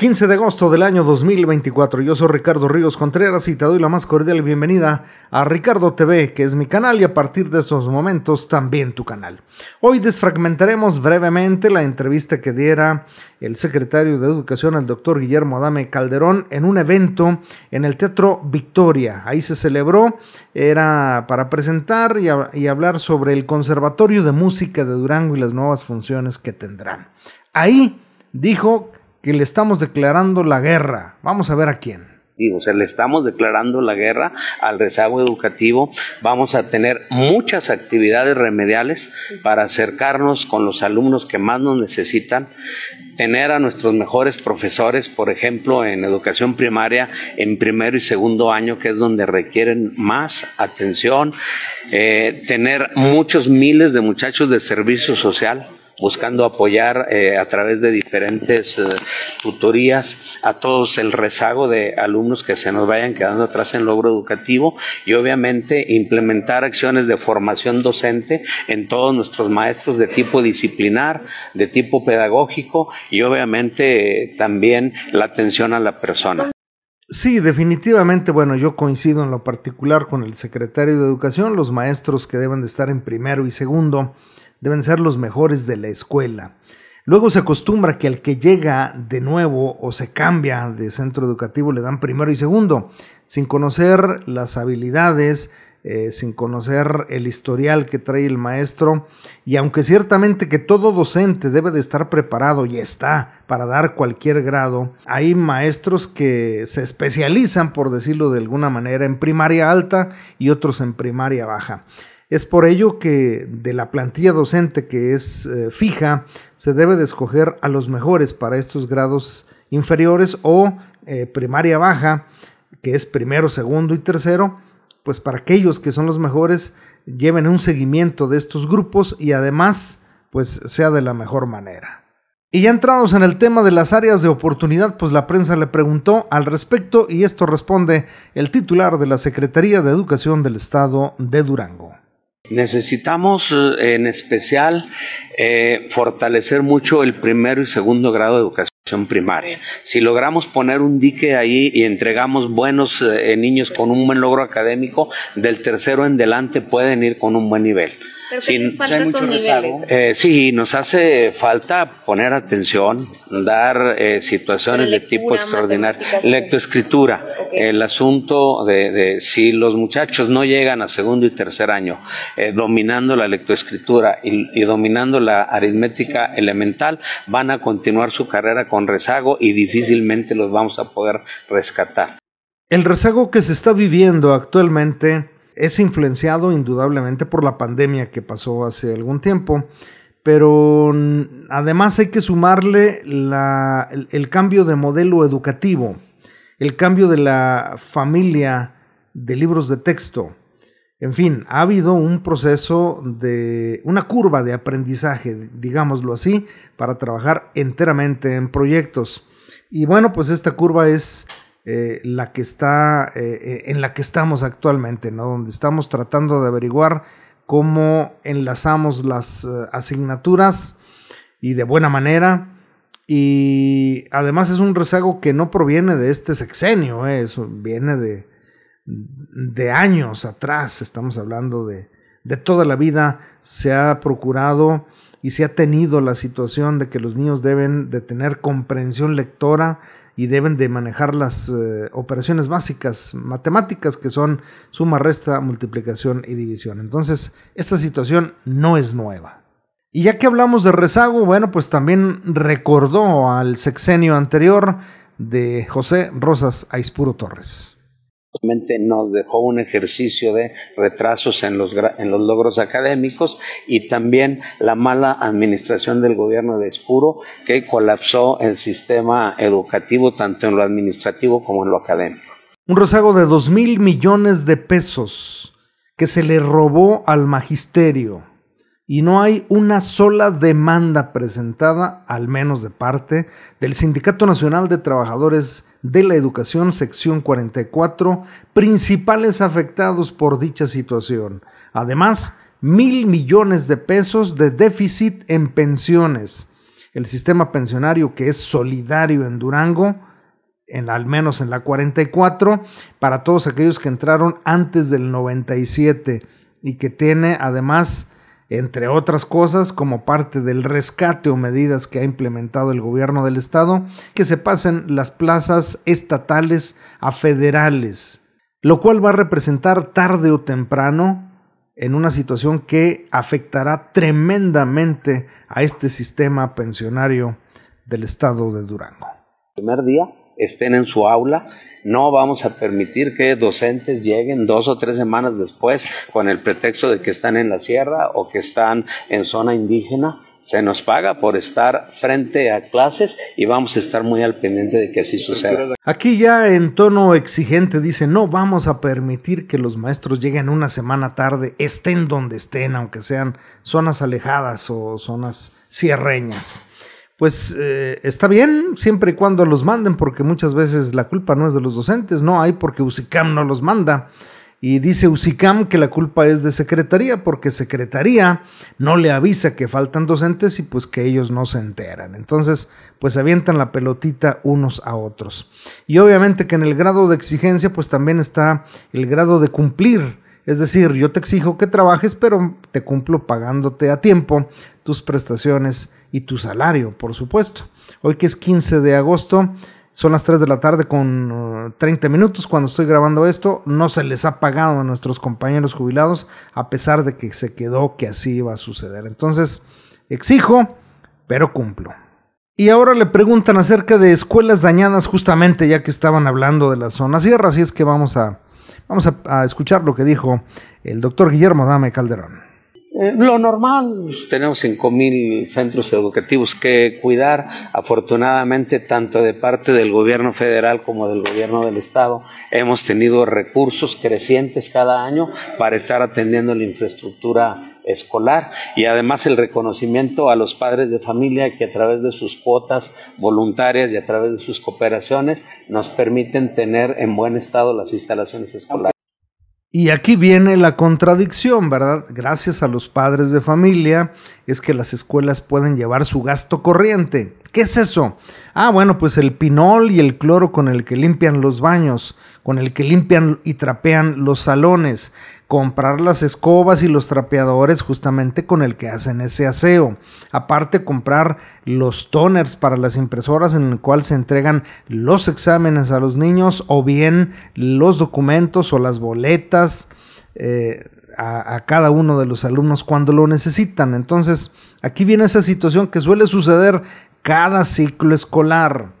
15 de agosto del año 2024, yo soy Ricardo Ríos Contreras y te doy la más cordial bienvenida a Ricardo TV, que es mi canal y a partir de esos momentos también tu canal. Hoy desfragmentaremos brevemente la entrevista que diera el secretario de Educación, el doctor Guillermo Adame Calderón, en un evento en el Teatro Victoria. Ahí se celebró, era para presentar y, y hablar sobre el Conservatorio de Música de Durango y las nuevas funciones que tendrán. Ahí dijo que le estamos declarando la guerra. Vamos a ver a quién Digo, se le estamos declarando la guerra al rezago educativo. Vamos a tener muchas actividades remediales para acercarnos con los alumnos que más nos necesitan, tener a nuestros mejores profesores, por ejemplo, en educación primaria, en primero y segundo año, que es donde requieren más atención, eh, tener muchos miles de muchachos de servicio social buscando apoyar eh, a través de diferentes eh, tutorías a todos el rezago de alumnos que se nos vayan quedando atrás en logro educativo y obviamente implementar acciones de formación docente en todos nuestros maestros de tipo disciplinar, de tipo pedagógico y obviamente eh, también la atención a la persona. Sí, definitivamente, bueno, yo coincido en lo particular con el secretario de Educación, los maestros que deben de estar en primero y segundo deben ser los mejores de la escuela. Luego se acostumbra que al que llega de nuevo o se cambia de centro educativo le dan primero y segundo, sin conocer las habilidades, eh, sin conocer el historial que trae el maestro. Y aunque ciertamente que todo docente debe de estar preparado y está para dar cualquier grado, hay maestros que se especializan, por decirlo de alguna manera, en primaria alta y otros en primaria baja. Es por ello que de la plantilla docente que es eh, fija, se debe de escoger a los mejores para estos grados inferiores o eh, primaria baja, que es primero, segundo y tercero, pues para aquellos que son los mejores lleven un seguimiento de estos grupos y además pues sea de la mejor manera. Y ya entrados en el tema de las áreas de oportunidad, pues la prensa le preguntó al respecto y esto responde el titular de la Secretaría de Educación del Estado de Durango. Necesitamos eh, en especial eh, fortalecer mucho el primero y segundo grado de educación primaria. Si logramos poner un dique ahí y entregamos buenos eh, niños con un buen logro académico, del tercero en adelante pueden ir con un buen nivel. Sin, eh, sí, nos hace falta poner atención, dar eh, situaciones de tipo extraordinario. Lectoescritura. El asunto de, si los muchachos no llegan a segundo y tercer año eh, dominando la lectoescritura y, dominando la aritmética elemental, van a continuar su carrera con rezago y difícilmente los vamos a poder rescatar. El rezago que se está viviendo actualmente es influenciado indudablemente por la pandemia que pasó hace algún tiempo, pero además hay que sumarle el, el, cambio de modelo educativo, el cambio de la familia de libros de texto. En fin, ha habido un proceso de una curva de aprendizaje, digámoslo así, para trabajar enteramente en proyectos. Y bueno, pues esta curva es eh, la que está, eh, en la que estamos actualmente, ¿no? Donde estamos tratando de averiguar cómo enlazamos las eh, asignaturas y de buena manera. Y además es un rezago que no proviene de este sexenio, eso viene de, de años atrás, estamos hablando de, de toda la vida, se ha procurado y se ha tenido la situación de que los niños deben de tener comprensión lectora y deben de manejar las eh, operaciones básicas matemáticas que son suma, resta, multiplicación y división. Entonces, esta situación no es nueva. Y ya que hablamos de rezago, bueno, pues también recordó al sexenio anterior de José Rosas Aispuro Torres nos dejó un ejercicio de retrasos en los, en los logros académicos y también la mala administración del gobierno de Espuro que colapsó el sistema educativo tanto en lo administrativo como en lo académico. Un rezago de dos mil millones de pesos que se le robó al magisterio y no hay una sola demanda presentada, al menos de parte, del Sindicato Nacional de Trabajadores de la Educación, sección 44, principales afectados por dicha situación. Además, mil millones de pesos de déficit en pensiones. El sistema pensionario que es solidario en Durango, al menos en la 44, para todos aquellos que entraron antes del 97 y que tiene además entre otras cosas, como parte del rescate o medidas que ha implementado el gobierno del estado, que se pasen las plazas estatales a federales, lo cual va a representar tarde o temprano en una situación que afectará tremendamente a este sistema pensionario del estado de Durango. Primer día estén en su aula. No vamos a permitir que docentes lleguen dos o tres semanas después con el pretexto de que están en la sierra o que están en zona indígena. Se nos paga por estar frente a clases y vamos a estar muy al pendiente de que así suceda. Aquí ya en tono exigente dice, no vamos a permitir que los maestros lleguen una semana tarde, estén donde estén, aunque sean zonas alejadas o zonas sierreñas pues eh, está bien siempre y cuando los manden, porque muchas veces la culpa no es de los docentes, no hay porque USICAM no los manda. Y dice USICAM que la culpa es de Secretaría, porque Secretaría no le avisa que faltan docentes y pues que ellos no se enteran. Entonces, pues avientan la pelotita unos a otros. Y obviamente que en el grado de exigencia, pues también está el grado de cumplir. Es decir, yo te exijo que trabajes, pero te cumplo pagándote a tiempo tus prestaciones y tu salario, por supuesto. Hoy que es 15 de agosto, son las 3 de la tarde con 30 uh, minutos cuando estoy grabando esto. No se les ha pagado a nuestros compañeros jubilados a pesar de que se quedó que así iba a suceder. Entonces, exijo, pero cumplo. Y ahora le preguntan acerca de escuelas dañadas justamente ya que estaban hablando de la zona sierra, así es que vamos a, vamos a, a escuchar lo que dijo el doctor Guillermo Dame Calderón. Eh, lo normal, pues, tenemos 5.000 centros educativos que cuidar, afortunadamente tanto de parte del gobierno federal como del gobierno del estado hemos tenido recursos crecientes cada año para estar atendiendo la infraestructura escolar y además el reconocimiento a los padres de familia que a través de sus cuotas voluntarias y a través de sus cooperaciones nos permiten tener en buen estado las instalaciones escolares. Y aquí viene la contradicción, ¿verdad? Gracias a los padres de familia es que las escuelas pueden llevar su gasto corriente. ¿Qué es eso? Ah, bueno, pues el pinol y el cloro con el que limpian los baños, con el que limpian y trapean los salones, comprar las escobas y los trapeadores justamente con el que hacen ese aseo. Aparte comprar los toners para las impresoras en el cual se entregan los exámenes a los niños o bien los documentos o las boletas eh, a cada uno de los alumnos cuando lo necesitan. Entonces aquí viene esa situación que suele suceder cada ciclo escolar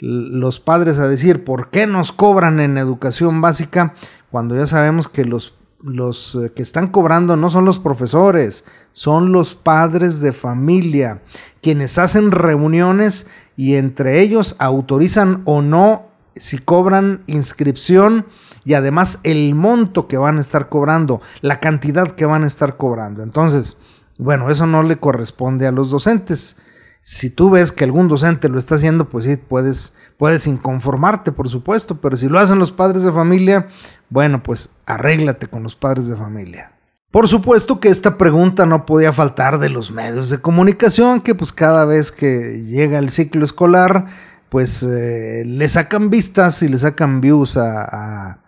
los padres a decir por qué nos cobran en educación básica cuando ya sabemos que los los eh, que están cobrando no son los profesores, son los padres de familia, quienes hacen reuniones y entre ellos autorizan o no si cobran inscripción y además el monto que van a estar cobrando, la cantidad que van a estar cobrando. Entonces, bueno, eso no le corresponde a los docentes si tú ves que algún docente lo está haciendo, pues sí, puedes, puedes inconformarte, por supuesto, pero si lo hacen los padres de familia, bueno, pues arréglate con los padres de familia. Por supuesto que esta pregunta no podía faltar de los medios de comunicación, que pues cada vez que llega el ciclo escolar, pues eh, le sacan vistas y le sacan views a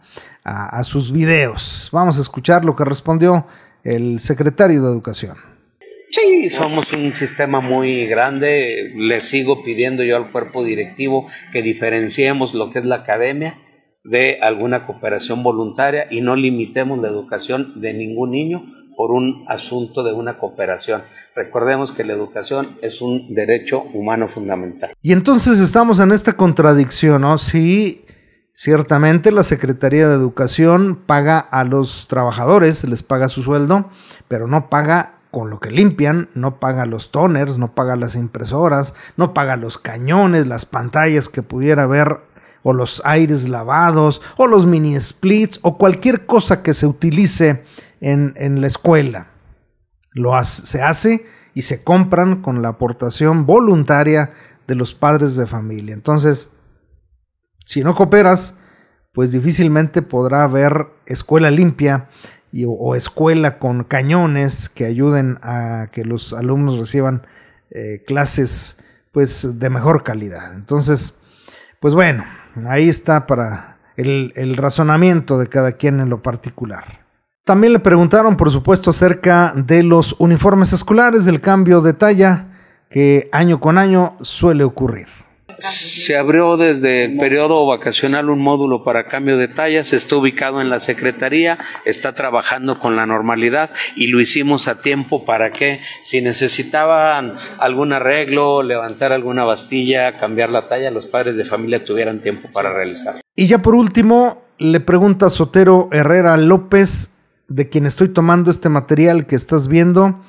sus videos. Vamos a escuchar lo que respondió el secretario de Educación Sí, somos un sistema muy grande. Le sigo pidiendo yo al cuerpo directivo que diferenciemos lo que es la academia de alguna cooperación voluntaria y no limitemos la educación de ningún niño por un asunto de una cooperación. Recordemos que la educación es un derecho humano fundamental. Y entonces estamos en esta contradicción, ¿no? Sí, ciertamente la Secretaría de Educación paga a los trabajadores, les paga su sueldo, pero no paga con lo que limpian, no paga los toners, no paga las impresoras, no paga los cañones, las pantallas que pudiera haber, o los aires lavados, o los mini splits, o cualquier cosa que se utilice en, la escuela. Lo se hace y se compran con la aportación voluntaria de los padres de familia. Entonces, si no cooperas, pues difícilmente podrá haber escuela limpia o escuela con cañones que ayuden a que los alumnos reciban eh, clases pues de mejor calidad. Entonces, pues bueno, ahí está para el, razonamiento de cada quien en lo particular. También le preguntaron, por supuesto, acerca de los uniformes escolares, el cambio de talla que año con año suele ocurrir. Se abrió desde el periodo vacacional un módulo para cambio de tallas, está ubicado en la Secretaría, está trabajando con la normalidad y lo hicimos a tiempo para que si necesitaban algún arreglo, levantar alguna bastilla, cambiar la talla, los padres de familia tuvieran tiempo para realizarlo. Y ya por último, le pregunta Sotero Herrera López, de quien estoy tomando este material que estás viendo,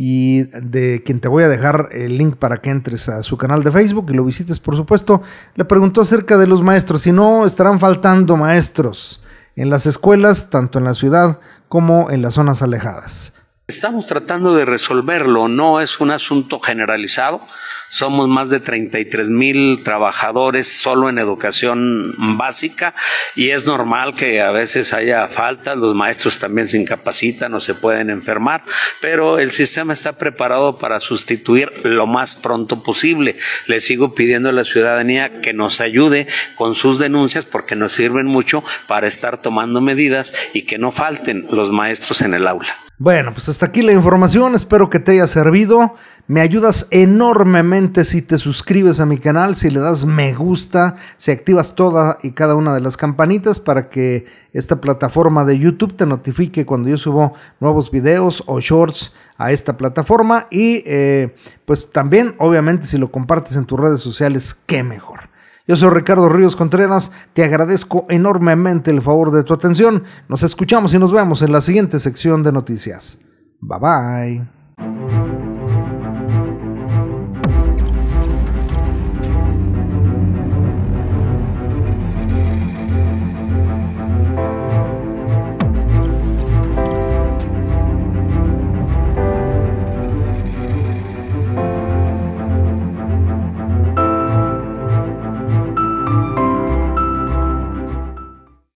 y de quien te voy a dejar el link para que entres a su canal de Facebook y lo visites, por supuesto, le preguntó acerca de los maestros, si no estarán faltando maestros en las escuelas, tanto en la ciudad como en las zonas alejadas. Estamos tratando de resolverlo, no es un asunto generalizado, somos más de 33 mil trabajadores solo en educación básica y es normal que a veces haya faltas, los maestros también se incapacitan o se pueden enfermar, pero el sistema está preparado para sustituir lo más pronto posible. Le sigo pidiendo a la ciudadanía que nos ayude con sus denuncias porque nos sirven mucho para estar tomando medidas y que no falten los maestros en el aula. Bueno, pues hasta aquí la información, espero que te haya servido. Me ayudas enormemente si te suscribes a mi canal, si le das me gusta, si activas toda y cada una de las campanitas para que esta plataforma de YouTube te notifique cuando yo subo nuevos videos o shorts a esta plataforma. Y eh, pues también, obviamente, si lo compartes en tus redes sociales, qué mejor. Yo soy Ricardo Ríos Contreras, te agradezco enormemente el favor de tu atención. Nos escuchamos y nos vemos en la siguiente sección de noticias. Bye bye.